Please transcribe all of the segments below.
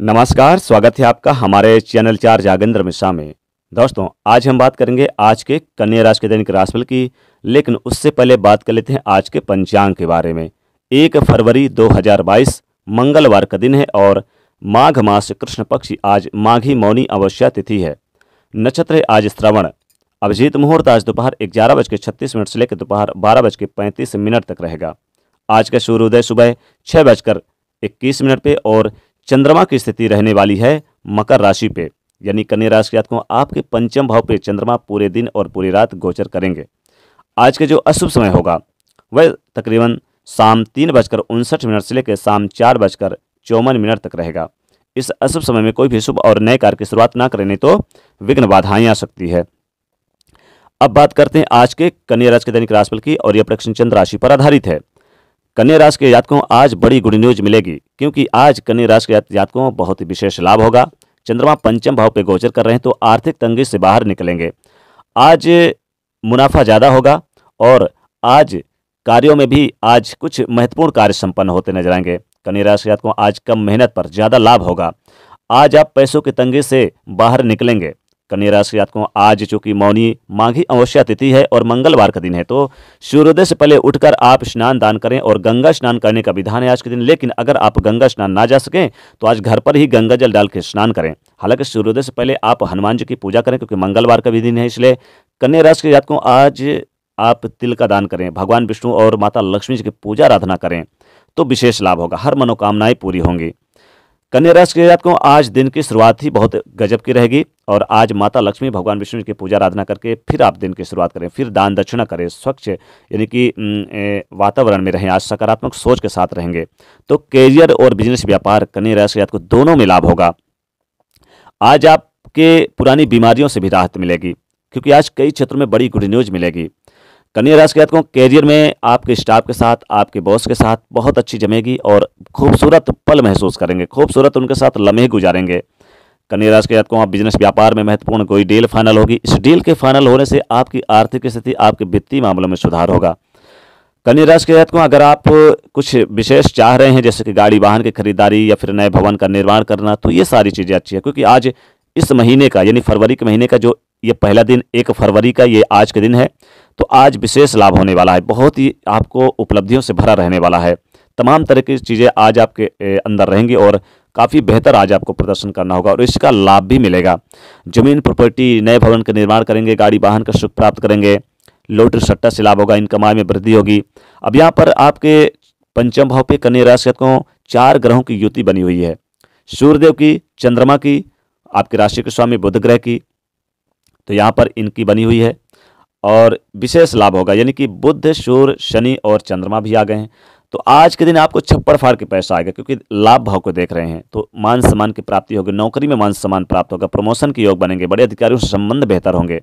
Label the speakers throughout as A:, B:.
A: नमस्कार स्वागत है आपका हमारे चैनल चार जागेंद्र मिश्रा में दोस्तों आज हम बात करेंगे आज के कन्या राशि के दैनिक राशिफल की लेकिन उससे पहले बात कर लेते हैं आज के पंचांग के बारे में एक फरवरी 2022 मंगलवार का दिन है और माघ मास कृष्ण पक्ष आज माघी मौनी अवश्या तिथि है नक्षत्र है आज श्रवण अभिजीत मुहूर्त आज दोपहर ग्यारह बज के छत्तीस मिनट से लेकर दोपहर बारह बज के पैंतीस मिनट तक रहेगा आज का सूर्योदय सुबह छः बजकर इक्कीस मिनट पे और चंद्रमा की स्थिति रहने वाली है मकर राशि पे यानी कन्या राशि के जातकों आपके पंचम भाव पे चंद्रमा पूरे दिन और पूरी रात गोचर करेंगे आज के जो अशुभ समय होगा वह तकरीबन शाम तीन बजकर उनसठ मिनट से लेकर शाम चार बजकर चौवन मिनट तक रहेगा इस अशुभ समय में कोई भी शुभ और नए कार्य की शुरुआत ना करें तो विघ्न बाधाएं आ सकती है अब बात करते हैं आज के कन्या राशि के दैनिक राशिफल की और यह प्रश्न चंद्र राशि पर आधारित है कन्या राशि के जातकों आज बड़ी गुड न्यूज मिलेगी क्योंकि आज कन्या राशि के जातकों बहुत ही विशेष लाभ होगा चंद्रमा पंचम भाव पे गोचर कर रहे हैं तो आर्थिक तंगी से बाहर निकलेंगे आज मुनाफा ज़्यादा होगा और आज कार्यों में भी आज कुछ महत्वपूर्ण कार्य संपन्न होते नजर आएंगे कन्या राशि जातकों आज कम मेहनत पर ज़्यादा लाभ होगा आज आप पैसों की तंगी से बाहर निकलेंगे कन्या राशि जातकों आज चूंकि मौनी माघी अमावस्या तिथि है और मंगलवार का दिन है तो सूर्योदय से पहले उठकर आप स्नान दान करें और गंगा स्नान करने का विधान है आज के दिन लेकिन अगर आप गंगा स्नान ना जा सकें तो आज घर पर ही गंगा जल डाल के स्नान करें हालांकि सूर्योदय से पहले आप हनुमान जी की पूजा करें क्योंकि मंगलवार का भी दिन है इसलिए कन्या राशि के जातकों आज आप तिल का दान करें भगवान विष्णु और माता लक्ष्मी जी की पूजा आराधना करें तो विशेष लाभ होगा हर मनोकामनाएं पूरी होंगी कन्या राशि के जातकों आज दिन की शुरुआत ही बहुत गजब की रहेगी और आज माता लक्ष्मी भगवान विष्णु की पूजा आराधना करके फिर आप दिन की शुरुआत करें फिर दान दक्षिणा करें स्वच्छ यानी कि वातावरण में रहें आज सकारात्मक सोच के साथ रहेंगे तो कैरियर और बिजनेस व्यापार कन्या राशि के जातकों दोनों में लाभ होगा आज आपके पुरानी बीमारियों से भी राहत मिलेगी क्योंकि आज कई क्षेत्रों में बड़ी गुड न्यूज मिलेगी कन्या राशि के जातकों कैरियर में आपके स्टाफ के साथ आपके बॉस के साथ बहुत अच्छी जमेगी और खूबसूरत पल महसूस करेंगे खूबसूरत उनके साथ लम्हे गुजारेंगे कन्या राशि के जातकों आप बिजनेस व्यापार में महत्वपूर्ण कोई डील फाइनल होगी इस डील के फाइनल होने से आपकी आर्थिक स्थिति आपके वित्तीय मामलों में सुधार होगा कन्या राशि के जातकों अगर आप कुछ विशेष चाह रहे हैं जैसे कि गाड़ी वाहन की खरीदारी या फिर नए भवन का निर्माण करना तो ये सारी चीज़ें अच्छी है क्योंकि आज इस महीने का यानी फरवरी के महीने का जो ये पहला दिन एक फरवरी का ये आज का दिन है तो आज विशेष लाभ होने वाला है बहुत ही आपको उपलब्धियों से भरा रहने वाला है तमाम तरह की चीज़ें आज आपके अंदर रहेंगी और काफ़ी बेहतर आज आपको प्रदर्शन करना होगा और इसका लाभ भी मिलेगा जमीन प्रॉपर्टी नए भवन का निर्माण करेंगे गाड़ी वाहन का सुख प्राप्त करेंगे लोटरी सट्टा से लाभ होगा इनकम आय में वृद्धि होगी अब यहाँ पर आपके पंचम भाव पे कन्या राशि को चार ग्रहों की युति बनी हुई है सूर्यदेव की चंद्रमा की आपकी राशि के स्वामी बुध ग्रह की तो यहाँ पर इनकी बनी हुई है और विशेष लाभ होगा यानी कि बुद्ध सूर्य शनि और चंद्रमा भी आ गए हैं तो आज के दिन आपको छप्पड़ फाड़ के पैसा आएगा क्योंकि लाभ भाव को देख रहे हैं तो मान सम्मान की प्राप्ति होगी नौकरी में मान सम्मान प्राप्त होगा प्रमोशन के योग बनेंगे बड़े अधिकारियों से संबंध बेहतर होंगे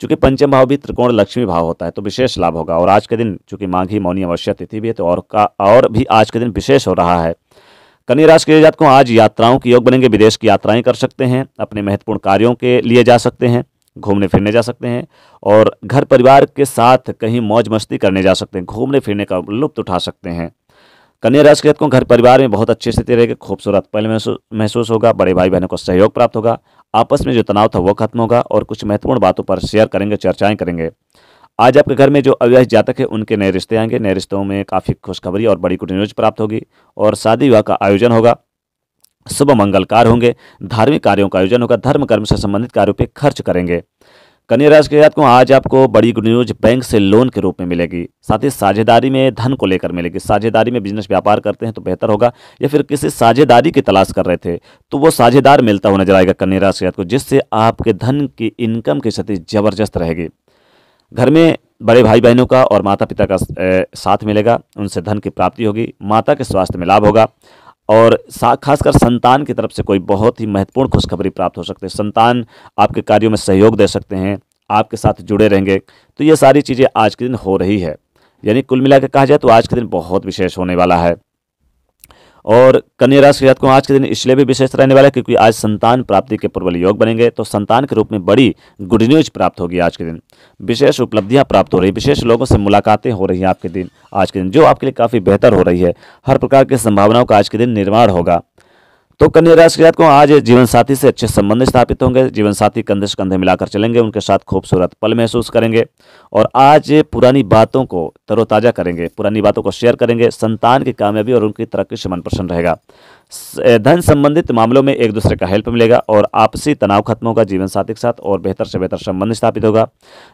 A: चूँकि पंचम भाव भी त्रिकोण लक्ष्मी भाव होता है तो विशेष लाभ होगा और आज के दिन चूँकि माघी मौनी अवश्य तिथि भी है तो और का और भी आज के दिन विशेष हो रहा है कन्या राशि के जातकों आज यात्राओं के योग बनेंगे विदेश की यात्राएं कर सकते हैं अपने महत्वपूर्ण कार्यों के लिए जा सकते हैं घूमने फिरने जा सकते हैं और घर परिवार के साथ कहीं मौज मस्ती करने जा सकते हैं घूमने फिरने का लुप्त उठा सकते हैं कन्या राशि के को घर परिवार में बहुत अच्छी स्थिति रहेगी खूबसूरत पल महसूस होगा बड़े भाई बहनों को सहयोग प्राप्त होगा आपस में जो तनाव था वो खत्म होगा और कुछ महत्वपूर्ण बातों पर शेयर करेंगे चर्चाएं करेंगे आज आपके घर में जो अविवाहित जातक है उनके नए रिश्ते आएंगे नए रिश्तों में काफ़ी खुशखबरी और बड़ी गुड न्यूज प्राप्त होगी और शादी विवाह का आयोजन होगा शुभ मंगलकार होंगे धार्मिक कार्यों का आयोजन होगा धर्म कर्म से संबंधित कार्यों पर खर्च करेंगे कन्या राशि के जातकों आज आपको बड़ी गुड न्यूज बैंक से लोन के रूप में मिलेगी साथ ही साझेदारी में धन को लेकर मिलेगी साझेदारी में बिजनेस व्यापार करते हैं तो बेहतर होगा या फिर किसी साझेदारी की तलाश कर रहे थे तो वो साझेदार मिलता हुआ नजर आएगा कन्या राशि के जातकों जिससे आपके धन की इनकम की स्थिति जबरदस्त रहेगी घर में बड़े भाई बहनों का और माता पिता का साथ मिलेगा उनसे धन की प्राप्ति होगी माता के स्वास्थ्य में लाभ होगा और खासकर संतान की तरफ से कोई बहुत ही महत्वपूर्ण खुशखबरी प्राप्त हो सकती है संतान आपके कार्यों में सहयोग दे सकते हैं आपके साथ जुड़े रहेंगे तो ये सारी चीज़ें आज के दिन हो रही है यानी कुल मिला के कहा जाए तो आज के दिन बहुत विशेष होने वाला है और कन्या राशि जातकों आज के दिन इसलिए भी विशेष रहने वाला है क्योंकि आज संतान प्राप्ति के प्रबल योग बनेंगे तो संतान के रूप में बड़ी गुड न्यूज प्राप्त होगी आज के दिन विशेष उपलब्धियां प्राप्त हो रही विशेष लोगों से मुलाकातें हो रही हैं आपके दिन आज के दिन जो आपके लिए काफ़ी बेहतर हो रही है हर प्रकार की संभावनाओं का आज के दिन निर्माण होगा तो कन्या राशि के जात को आज जीवन साथी से अच्छे संबंध स्थापित होंगे जीवन साथी कंधे से कंधे मिलाकर चलेंगे उनके साथ खूबसूरत पल महसूस करेंगे और आज पुरानी बातों को तरोताज़ा करेंगे पुरानी बातों को शेयर करेंगे संतान की कामयाबी और उनकी तरक्की से मन प्रसन्न रहेगा धन संबंधित मामलों में एक दूसरे का हेल्प मिलेगा और आपसी तनाव खत्म होगा जीवन साथी के साथ और बेहतर से बेहतर संबंध स्थापित होगा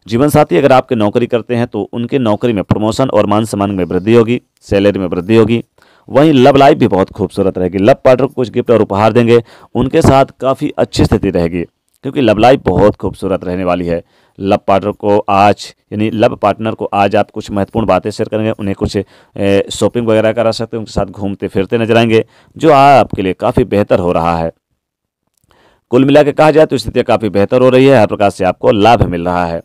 A: जीवन साथी अगर आपके नौकरी करते हैं तो उनके नौकरी में प्रमोशन और मान सम्मान में वृद्धि होगी सैलरी में वृद्धि होगी वहीं लव लाइफ भी बहुत खूबसूरत रहेगी लव पार्टनर को कुछ गिफ्ट और उपहार देंगे उनके साथ काफ़ी अच्छी स्थिति रहेगी क्योंकि लव लाइफ बहुत खूबसूरत रहने वाली है लव पार्टनर को आज यानी लव पार्टनर को आज आप कुछ महत्वपूर्ण बातें शेयर करेंगे उन्हें कुछ शॉपिंग वगैरह करा सकते हैं उनके साथ घूमते फिरते नजर आएंगे जो आज आपके लिए काफ़ी बेहतर हो रहा है कुल मिला के कहा जाए तो स्थितियाँ काफ़ी बेहतर हो रही है हर प्रकार से आपको लाभ मिल रहा है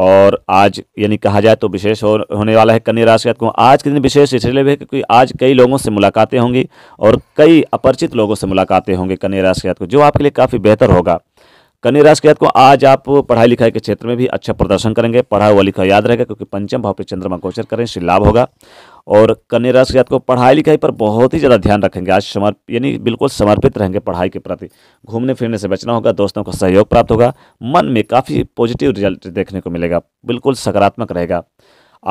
A: और आज यानी कहा जाए तो विशेष और होने वाला है कन्या राशि को आज के दिन विशेष इसलिए भी क्योंकि आज कई लोगों से मुलाकातें होंगी और कई अपरिचित लोगों से मुलाकातें होंगी कन्या राशि को जो आपके लिए काफ़ी बेहतर होगा कन्या राशि को आज आप पढ़ाई लिखाई के क्षेत्र में भी अच्छा प्रदर्शन करेंगे पढ़ा हुआ लिखा याद रहेगा क्योंकि पंचम भाव पर चंद्रमा गोचर करें श्री लाभ होगा और कन्या राशि के जातकों पढ़ाई लिखाई पर बहुत ही ज़्यादा ध्यान रखेंगे आज समर्प यानी बिल्कुल समर्पित रहेंगे पढ़ाई के प्रति घूमने फिरने से बचना होगा दोस्तों का सहयोग प्राप्त होगा मन में काफ़ी पॉजिटिव रिजल्ट देखने को मिलेगा बिल्कुल सकारात्मक रहेगा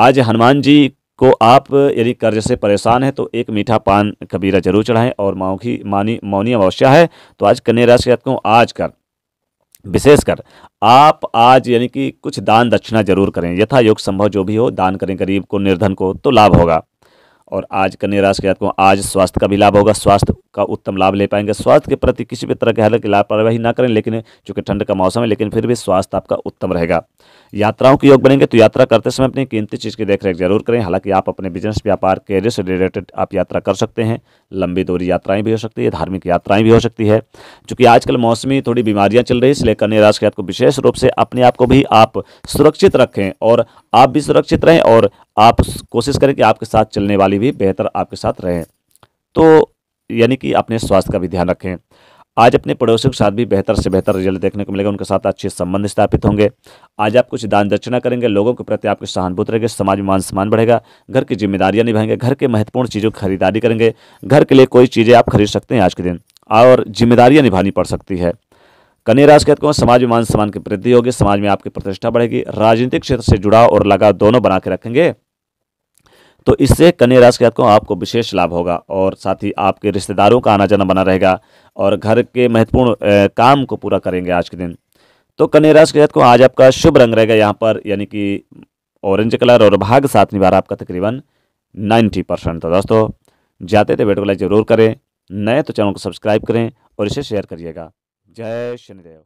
A: आज हनुमान जी को आप यदि कर्ज से परेशान हैं तो एक मीठा पान कबीरा जरूर चढ़ाएं और माओ की मानी मौनी अमावस्या है तो आज कन्या राशि जातकों आज कर विशेषकर आप आज यानी कि कुछ दान दक्षिणा जरूर करें यथा योग संभव जो भी हो दान करें गरीब को निर्धन को तो लाभ होगा और आज कन्या राशि के जातकों आज स्वास्थ्य का भी लाभ होगा स्वास्थ्य का उत्तम लाभ ले पाएंगे स्वास्थ्य के प्रति किसी भी तरह के हालांकि लापरवाही ना करें लेकिन चूंकि ठंड का मौसम है लेकिन फिर भी स्वास्थ्य आपका उत्तम रहेगा यात्राओं के योग बनेंगे तो यात्रा करते समय अपनी कीमती चीज़ की देखरेख जरूर करें हालांकि आप अपने बिजनेस व्यापार कैरियर से रिलेटेड आप यात्रा कर सकते हैं लंबी दूरी यात्राएं भी हो सकती है धार्मिक यात्राएं भी हो सकती है चूँकि आजकल मौसमी थोड़ी बीमारियाँ चल रही है इसलिए कन्या राशि के आपको विशेष रूप से अपने आप को भी आप सुरक्षित रखें और आप भी सुरक्षित रहें और आप कोशिश करें कि आपके साथ चलने वाली भी बेहतर आपके साथ रहें तो यानी कि अपने स्वास्थ्य का भी ध्यान रखें आज अपने पड़ोसियों के साथ भी बेहतर से बेहतर रिजल्ट देखने को मिलेगा उनके साथ अच्छे संबंध स्थापित होंगे आज आप कुछ दान दक्षिणा करेंगे लोगों के प्रति आपकी सहानुभूति रहेगी समाज में मान सम्मान बढ़ेगा घर की जिम्मेदारियां निभाएंगे घर के महत्वपूर्ण चीज़ों की खरीदारी करेंगे घर के लिए कोई चीज़ें आप खरीद सकते हैं आज के दिन और जिम्मेदारियाँ निभानी पड़ सकती है कन्या राशि कहते हैं समाज में मान सम्मान की वृद्धि होगी समाज में आपकी प्रतिष्ठा बढ़ेगी राजनीतिक क्षेत्र से जुड़ाव और लगाव दोनों बना के रखेंगे तो इससे कन्या राशि के जातकों आपको विशेष लाभ होगा और साथ ही आपके रिश्तेदारों का आना जाना बना रहेगा और घर के महत्वपूर्ण काम को पूरा करेंगे आज के दिन तो कन्या राशि के जातकों आज आपका शुभ रंग रहेगा यहाँ पर यानी कि ऑरेंज कलर और भाग साथ निभा रहा आपका तकरीबन नाइन्टी परसेंट तो दोस्तों जाते थे वीडियो को लाइक जरूर करें नए तो चैनल को सब्सक्राइब करें और इसे शेयर करिएगा जय शनिदेव